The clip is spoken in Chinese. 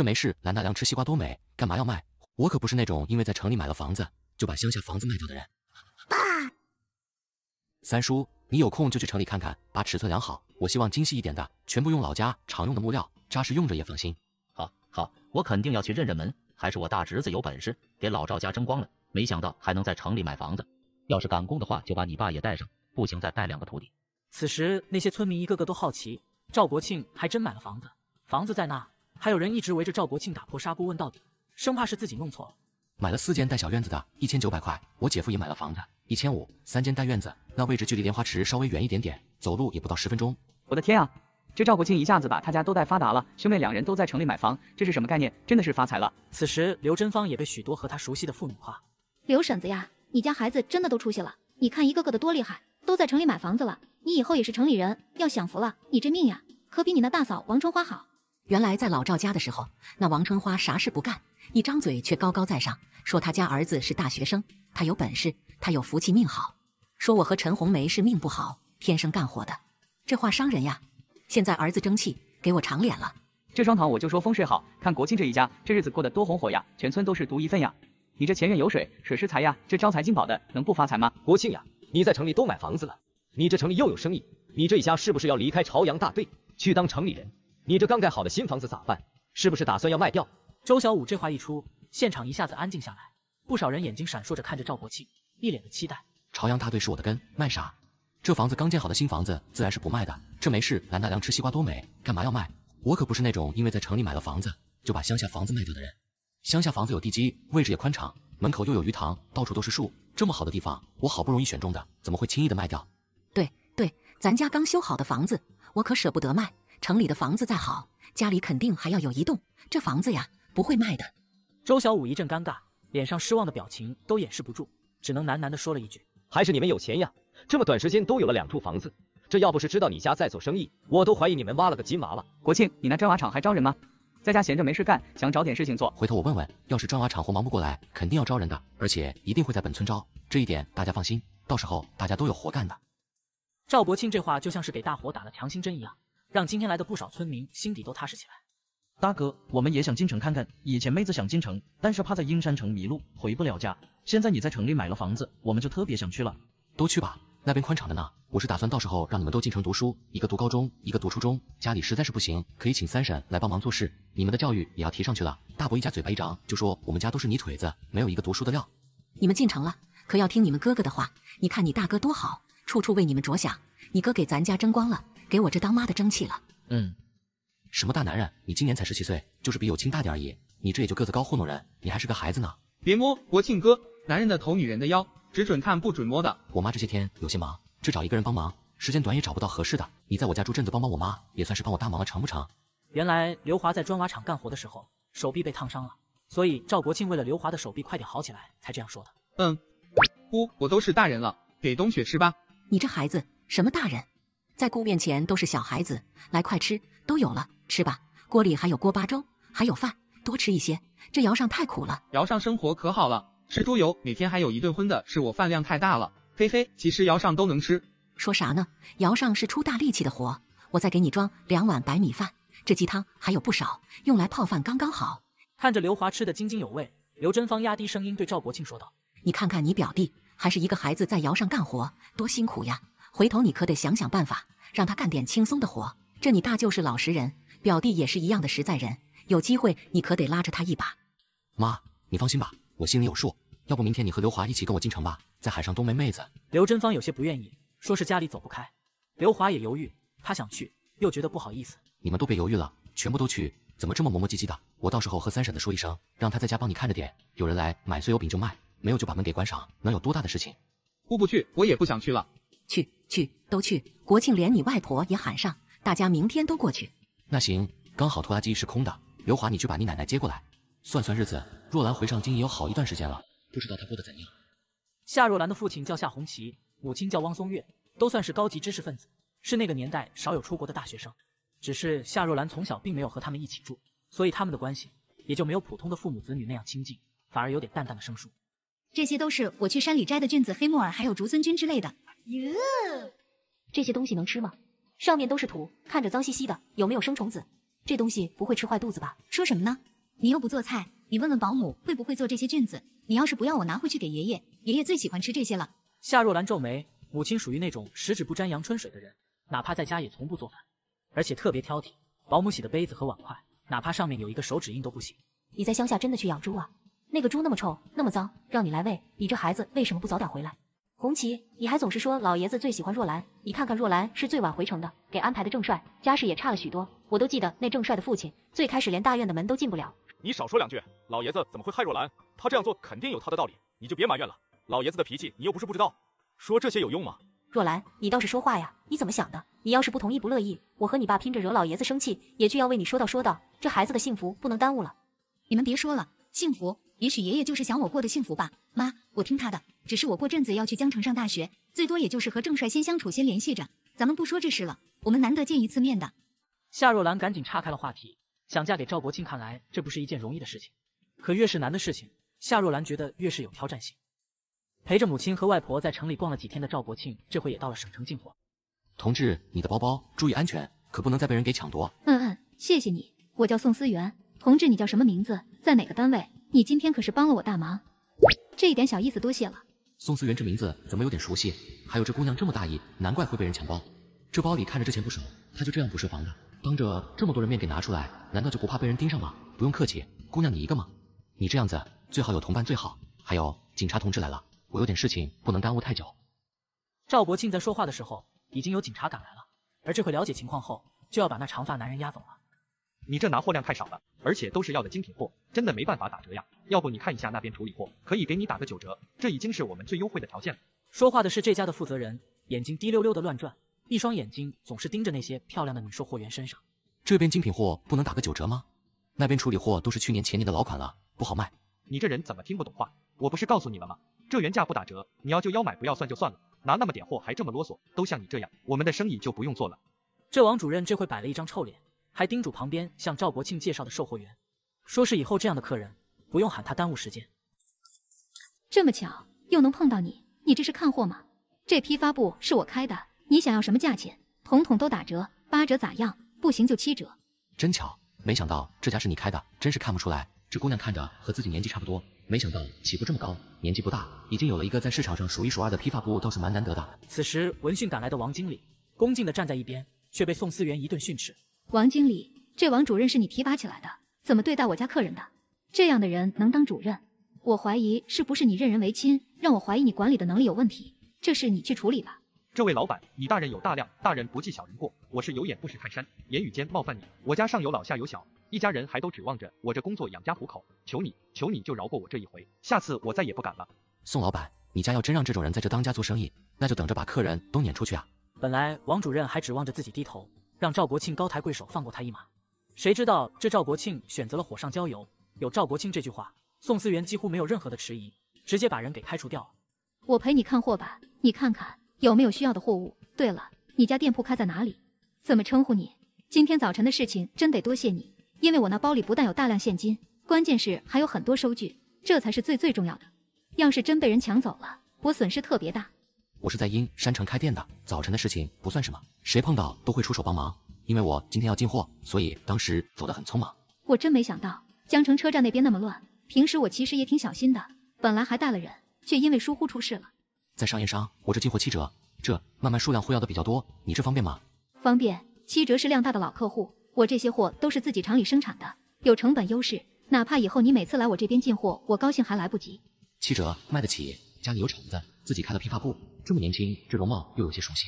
这没事，蓝大娘吃西瓜多美，干嘛要卖？我可不是那种因为在城里买了房子就把乡下房子卖掉的人。爸，三叔，你有空就去城里看看，把尺寸量好。我希望精细一点的，全部用老家常用的木料，扎实用着也放心。好，好，我肯定要去认认门。还是我大侄子有本事，给老赵家争光了。没想到还能在城里买房子。要是赶工的话，就把你爸也带上，不行再带两个徒弟。此时那些村民一个个都好奇，赵国庆还真买了房子，房子在那。还有人一直围着赵国庆打破砂锅问到底，生怕是自己弄错了。买了四间带小院子的，一千九百块。我姐夫也买了房子，一千五，三间带院子。那位置距离莲花池稍微远一点点，走路也不到十分钟。我的天啊，这赵国庆一下子把他家都带发达了，兄妹两人都在城里买房，这是什么概念？真的是发财了。此时刘珍芳也被许多和她熟悉的妇女夸：“刘婶子呀，你家孩子真的都出息了，你看一个个的多厉害，都在城里买房子了。你以后也是城里人，要享福了。你这命呀，可比你那大嫂王春花好。”原来在老赵家的时候，那王春花啥事不干，一张嘴却高高在上，说他家儿子是大学生，他有本事，他有福气，命好。说我和陈红梅是命不好，天生干活的。这话伤人呀。现在儿子争气，给我长脸了。这双堂我就说风水好，看国庆这一家，这日子过得多红火呀，全村都是独一份呀。你这前院有水，水是财呀，这招财进宝的能不发财吗？国庆呀，你在城里都买房子了，你这城里又有生意，你这一家是不是要离开朝阳大队，去当城里人？你这刚盖好的新房子咋办？是不是打算要卖掉？周小五这话一出，现场一下子安静下来，不少人眼睛闪烁着看着赵国庆，一脸的期待。朝阳大队是我的根，卖啥？这房子刚建好的新房子自然是不卖的。这没事，蓝大良吃西瓜多美，干嘛要卖？我可不是那种因为在城里买了房子就把乡下房子卖掉的人。乡下房子有地基，位置也宽敞，门口又有鱼塘，到处都是树，这么好的地方，我好不容易选中的，怎么会轻易的卖掉？对对，咱家刚修好的房子，我可舍不得卖。城里的房子再好，家里肯定还要有一栋。这房子呀，不会卖的。周小五一阵尴尬，脸上失望的表情都掩饰不住，只能喃喃的说了一句：“还是你们有钱呀，这么短时间都有了两处房子。这要不是知道你家在做生意，我都怀疑你们挖了个金娃娃。”国庆，你那砖瓦厂还招人吗？在家闲着没事干，想找点事情做。回头我问问，要是砖瓦厂活忙不过来，肯定要招人的，而且一定会在本村招。这一点大家放心，到时候大家都有活干的。赵国庆这话就像是给大伙打了强心针一样。让今天来的不少村民心底都踏实起来。大哥，我们也想进城看看。以前妹子想进城，但是怕在阴山城迷路，回不了家。现在你在城里买了房子，我们就特别想去了。都去吧，那边宽敞着呢。我是打算到时候让你们都进城读书，一个读高中，一个读初中。家里实在是不行，可以请三婶来帮忙做事。你们的教育也要提上去了。大伯一家嘴巴一张，就说我们家都是泥腿子，没有一个读书的料。你们进城了，可要听你们哥哥的话。你看你大哥多好，处处为你们着想。你哥给咱家争光了，给我这当妈的争气了。嗯，什么大男人？你今年才十七岁，就是比友庆大点而已。你这也就个子高糊弄人，你还是个孩子呢。别摸国庆哥，男人的头，女人的腰，只准看不准摸的。我妈这些天有些忙，只找一个人帮忙，时间短也找不到合适的。你在我家住阵子，帮帮我妈也算是帮我大忙了，成不成？原来刘华在砖瓦厂干活的时候手臂被烫伤了，所以赵国庆为了刘华的手臂快点好起来才这样说的。嗯，姑，我都是大人了，给冬雪吃吧。你这孩子。什么大人，在姑面前都是小孩子。来，快吃，都有了，吃吧。锅里还有锅巴粥，还有饭，多吃一些。这窑上太苦了，窑上生活可好了，吃猪油，每天还有一顿荤的，是我饭量太大了。嘿嘿，其实窑上都能吃。说啥呢？窑上是出大力气的活。我再给你装两碗白米饭，这鸡汤还有不少，用来泡饭刚刚好。看着刘华吃得津津有味，刘真芳压低声音对赵国庆说道：“你看看你表弟，还是一个孩子，在窑上干活，多辛苦呀。”回头你可得想想办法，让他干点轻松的活。这你大舅是老实人，表弟也是一样的实在人。有机会你可得拉着他一把。妈，你放心吧，我心里有数。要不明天你和刘华一起跟我进城吧，在海上都梅妹子刘珍芳有些不愿意，说是家里走不开。刘华也犹豫，他想去，又觉得不好意思。你们都别犹豫了，全部都去，怎么这么磨磨唧唧的？我到时候和三婶子说一声，让她在家帮你看着点。有人来买碎油饼就卖，没有就把门给关上，能有多大的事情？不去，我也不想去了。去。去，都去！国庆连你外婆也喊上，大家明天都过去。那行，刚好拖拉机是空的。刘华，你去把你奶奶接过来。算算日子，若兰回上京也有好一段时间了，不知道她过得怎样。夏若兰的父亲叫夏红旗，母亲叫汪松月，都算是高级知识分子，是那个年代少有出国的大学生。只是夏若兰从小并没有和他们一起住，所以他们的关系也就没有普通的父母子女那样亲近，反而有点淡淡的生疏。这些都是我去山里摘的菌子、黑木耳，还有竹荪菌之类的。哟，这些东西能吃吗？上面都是土，看着脏兮兮的，有没有生虫子？这东西不会吃坏肚子吧？说什么呢？你又不做菜，你问问保姆会不会做这些菌子。你要是不要，我拿回去给爷爷，爷爷最喜欢吃这些了。夏若兰皱眉，母亲属于那种十指不沾阳春水的人，哪怕在家也从不做饭，而且特别挑剔。保姆洗的杯子和碗筷，哪怕上面有一个手指印都不行。你在乡下真的去养猪啊？那个猪那么臭，那么脏，让你来喂，你这孩子为什么不早点回来？红旗，你还总是说老爷子最喜欢若兰。你看看若兰是最晚回城的，给安排的正帅，家世也差了许多。我都记得那正帅的父亲，最开始连大院的门都进不了。你少说两句，老爷子怎么会害若兰？他这样做肯定有他的道理，你就别埋怨了。老爷子的脾气你又不是不知道，说这些有用吗？若兰，你倒是说话呀，你怎么想的？你要是不同意不乐意，我和你爸拼着惹老爷子生气，也就要为你说道说道。这孩子的幸福不能耽误了。你们别说了，幸福，也许爷爷就是想我过得幸福吧。妈，我听他的。只是我过阵子要去江城上大学，最多也就是和郑帅先相处，先联系着。咱们不说这事了。我们难得见一次面的。夏若兰赶紧岔开了话题。想嫁给赵国庆，看来这不是一件容易的事情。可越是难的事情，夏若兰觉得越是有挑战性。陪着母亲和外婆在城里逛了几天的赵国庆，这回也到了省城进货。同志，你的包包注意安全，可不能再被人给抢夺。嗯嗯，谢谢你。我叫宋思源，同志，你叫什么名字？在哪个单位？你今天可是帮了我大忙。这一点小意思，多谢了。宋思源这名字怎么有点熟悉？还有这姑娘这么大意，难怪会被人抢包。这包里看着这钱不少，她就这样不设防的，当着这么多人面给拿出来，难道就不怕被人盯上吗？不用客气，姑娘你一个吗？你这样子最好有同伴最好。还有警察同志来了，我有点事情不能耽误太久。赵国庆在说话的时候，已经有警察赶来了，而这会了解情况后，就要把那长发男人押走了。你这拿货量太少了，而且都是要的精品货，真的没办法打折呀。要不你看一下那边处理货，可以给你打个九折，这已经是我们最优惠的条件了。说话的是这家的负责人，眼睛滴溜溜的乱转，一双眼睛总是盯着那些漂亮的女售货员身上。这边精品货不能打个九折吗？那边处理货都是去年前年的老款了，不好卖。你这人怎么听不懂话？我不是告诉你了吗？这原价不打折，你要就要买，不要算就算了。拿那么点货还这么啰嗦，都像你这样，我们的生意就不用做了。这王主任这会摆了一张臭脸，还叮嘱旁边向赵国庆介绍的售货员，说是以后这样的客人。不用喊他，耽误时间。这么巧，又能碰到你，你这是看货吗？这批发布是我开的，你想要什么价钱，统统都打折，八折咋样？不行就七折。真巧，没想到这家是你开的，真是看不出来，这姑娘看着和自己年纪差不多，没想到起步这么高，年纪不大，已经有了一个在市场上数一数二的批发部，倒是蛮难得的。此时闻讯赶来的王经理，恭敬地站在一边，却被宋思源一顿训斥。王经理，这王主任是你提拔起来的，怎么对待我家客人的？这样的人能当主任？我怀疑是不是你任人唯亲，让我怀疑你管理的能力有问题。这事你去处理吧。这位老板，你大人有大量，大人不计小人过。我是有眼不识泰山，言语间冒犯你。我家上有老下有小，一家人还都指望着我这工作养家糊口。求你，求你，就饶过我这一回，下次我再也不敢了。宋老板，你家要真让这种人在这当家做生意，那就等着把客人都撵出去啊。本来王主任还指望着自己低头，让赵国庆高抬贵手放过他一马，谁知道这赵国庆选择了火上浇油。有赵国清这句话，宋思源几乎没有任何的迟疑，直接把人给开除掉了。我陪你看货吧，你看看有没有需要的货物。对了，你家店铺开在哪里？怎么称呼你？今天早晨的事情真得多谢你，因为我那包里不但有大量现金，关键是还有很多收据，这才是最最重要的。要是真被人抢走了，我损失特别大。我是在阴山城开店的，早晨的事情不算什么，谁碰到都会出手帮忙。因为我今天要进货，所以当时走得很匆忙。我真没想到。江城车站那边那么乱，平时我其实也挺小心的，本来还带了人，却因为疏忽出事了。在商业上，我这进货七折，这慢慢数量会要的比较多，你这方便吗？方便，七折是量大的老客户，我这些货都是自己厂里生产的，有成本优势，哪怕以后你每次来我这边进货，我高兴还来不及。七折卖得起，家里有厂子，自己开了批发部，这么年轻，这容貌又有些熟悉。